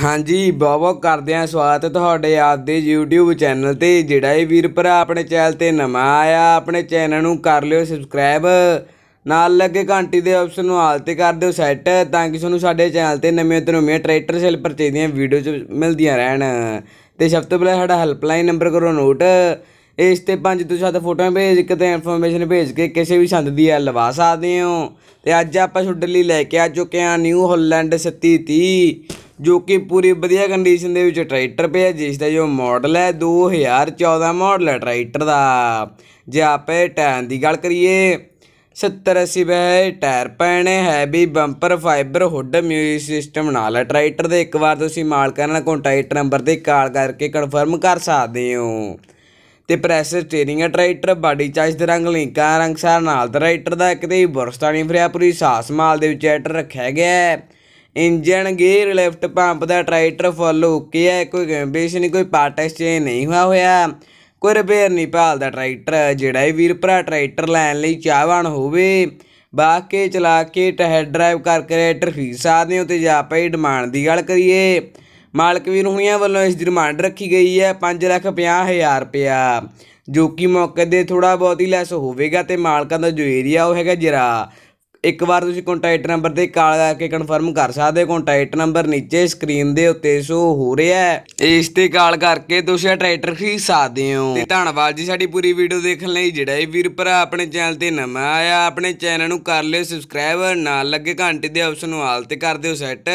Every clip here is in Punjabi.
ਹਾਂਜੀ ਬਹੁਤ ਕਰਦੇ ਆ ਸਵਾਗਤ ਤੁਹਾਡੇ ਆਪ ਦੇ YouTube ਚੈਨਲ ਤੇ ਜਿਹੜਾ ਇਹ ਵੀਰ ਭਰਾ ਆਪਣੇ ਚੈਨਲ ਤੇ ਨਵਾਂ ਆਇਆ ਆਪਣੇ ਚੈਨਲ ਨੂੰ ਕਰ ਲਿਓ ਸਬਸਕ੍ਰਾਈਬ ਨਾਲ ਲੱਗੇ ਘੰਟੀ ਦੇ ਆਪਸ਼ਨ ਨੂੰ ਆਲ ਤੇ ਕਰ ਦਿਓ ਸੈੱਟ ਤਾਂ ਕਿ ਤੁਹਾਨੂੰ ਸਾਡੇ ਚੈਨਲ ਤੇ ਨਵੇਂ ਤੇ ਨਵੇਂ ਟਰੈਕਟਰ ਸੇਲ ਪਰਚੇਜ਼ ਦੀਆਂ ਵੀਡੀਓ ਚ ਮਿਲਦੀਆਂ ਰਹਿਣ ਤੇ ਸਭ ਤੋਂ ਪਹਿਲਾਂ ਸਾਡਾ ਹੈਲਪਲਾਈਨ ਨੰਬਰ ਕਰੋ ਨੋਟ ਇਸ ਤੇ ਪੰਜ ਤੋਂ ਸੱਤ ਫੋਟੋਆਂ ਭੇਜ ਕੇ ਤੇ ਇਨਫੋਰਮੇਸ਼ਨ ਭੇਜ ਕੇ ਕਿਸੇ ਵੀ ਸੰਦ ਦੀ ਲਵਾ ਸਕਦੇ ਹੋ ਤੇ ਅੱਜ ਆਪਾਂ ਛੁੱਡ ਲਈ ਲੈ ਕੇ ਆ ਚੁੱਕੇ ਆ ਨਿਊ ਹੋਲੈਂਡ 3630 ਜੋ ਕਿ ਪੂਰੀ ਵਧੀਆ ਕੰਡੀਸ਼ਨ ਦੇ ਵਿੱਚ ਟਰੈਕਟਰ ਪਿਆ ਜਿਸ ਦਾ ਜੋ ਮਾਡਲ ਹੈ 2014 ਮਾਡਲ ਹੈ ਟਰੈਕਟਰ ਦਾ ਜੇ ਆਪੇ ਟਾਇਰ ਦੀ ਗੱਲ ਕਰੀਏ 70 80 ਬੈ ਟਾਇਰ ਪੈਣੇ ਹੈ ਵੀ bumper fibre hood music system ਨਾਲ ਹੈ ਟਰੈਕਟਰ ਦੇ ਇੱਕ ਵਾਰ ਤੁਸੀਂ ਮਾਲਕਾਂ ਨਾਲ ਕੰਟੈਕਟ ਨੰਬਰ ਤੇ ਕਾਲ ਕਰਕੇ ਕਨਫਰਮ ਕਰ ਸਕਦੇ ਹੋ ਤੇ ਪ੍ਰੈਸ ਸਟੀering ਹੈ ਟਰੈਕਟਰ ਬਾਡੀ ਚਾਈਸ ਦੇ ਰੰਗ ਲਿੰਕਾਂ ਰੰਗਸਾਰ ਨਾਲ ਟਰੈਕਟਰ ਦਾ ਇੱਕ ਤੇ ਬੁਰਸਤਾਨੀ ਫਰਿਆ ਪੂਰੀ ਸਾਸ ਮਾਲ ਦੇ ਵਿੱਚ ਟਰੈਕਟਰ ਰੱਖਿਆ ਗਿਆ ਹੈ ਇੰਜਨ ਗੇਅਰ ਲਿਫਟ ਪੰਪ ਦਾ ट्रैक्टर फुੱਲ ਓਕੇ ਹੈ ਕੋਈ ਨਹੀਂ ਕੋਈ ਪਾਰਟ ਐਕਸਚੇਂਜ ਨਹੀਂ ਹੋਇਆ ਹੋਇਆ ਕੋਈ ਰਿਪੇਅਰ ਨਹੀਂ ਭਾਲਦਾ ਟਰੈਕਟਰ ਜਿਹੜਾ ਇਹ ਵੀਰ ਭਰਾ ਟਰੈਕਟਰ ਲੈਣ ਲਈ ਚਾਹਵਾਨ ਹੋਵੇ ਬਾਕੇ ਚਲਾ ਕੇ ਟਹਿ ਡਰਾਈਵ ਕਰ ਰੇਟਰ ਫੀਸ ਸਕਦੇ ਹੋ ਤੇ ਜਾ ਪਈ ਡਿਮਾਂਡ ਦੀ ਗੱਲ ਕਰੀਏ ਮਾਲਕ ਵੀਰ ਹੁਣੀਆਂ ਵੱਲੋਂ ਇਸ ਦੀ ਡਿਮਾਂਡ ਰੱਖੀ ਗਈ ਹੈ 5 ਲੱਖ 50 ਹਜ਼ਾਰ ਰੁਪਇਆ ਜੋ ਕਿ ਮੌਕੇ ਦੇ ਥੋੜਾ ਬਹੁਤ ਹੀ ਲੈਸ ਹੋਵੇਗਾ ਤੇ ਮਾਲਕਾਂ ਦਾ ਜੋ ਏਰੀਆ ਉਹ ਹੈਗਾ ਜਰਾ ਇੱਕ ਵਾਰ ਤੁਸੀਂ ਕੰਟੈਕਟ ਨੰਬਰ ਤੇ ਕਾਲ ਕਰਕੇ ਕਨਫਰਮ ਕਰ ਸਕਦੇ ਹੋ ਕੰਟੈਕਟ ਨੰਬਰ ਨੀਚੇ ਸਕਰੀਨ ਦੇ ਉੱਤੇ ਸ਼ੋ ਹੋ ਰਿਹਾ ਹੈ ਇਸ ਤੇ ਕਾਲ ਕਰਕੇ ਤੁਸੀਂ ਟਰੈਕਟਰ ਖਰੀਦ ਸਕਦੇ ਹੋ ਤੇ ਧੰਨਵਾਦ ਜੀ ਸਾਡੀ ਪੂਰੀ ਵੀਡੀਓ ਦੇਖਣ ਲਈ ਜਿਹੜਾ ਇਹ ਵੀਰ ਭਰਾ ਆਪਣੇ ਚੈਨਲ ਤੇ ਨਵਾਂ ਆਇਆ ਆਪਣੇ ਚੈਨਲ ਨੂੰ ਕਰ ਲਿਓ ਸਬਸਕ੍ਰਾਈਬ ਨਾਲ ਲੱਗੇ ਘੰਟੀ ਦੇ ਆਪਸ਼ਨ ਨੂੰ ਆਲ ਤੇ ਕਰ ਦਿਓ ਸੈੱਟ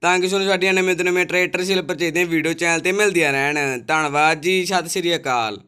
ਤਾਂ ਕਿ ਤੁਹਾਨੂੰ ਸਾਡੀਆਂ ਨਵੇਂ ਤੋਂ ਨਵੇਂ ਟਰੈਕਟਰ ਸਿਲਪਰ ਪਰਚੇਜ਼ ਵੀਡੀਓ ਚੈਨਲ ਤੇ ਮਿਲਦੀਆਂ ਰਹਿਣ ਧੰਨਵਾਦ ਜੀ ਸਤਿ ਸ੍ਰੀ ਅਕਾਲ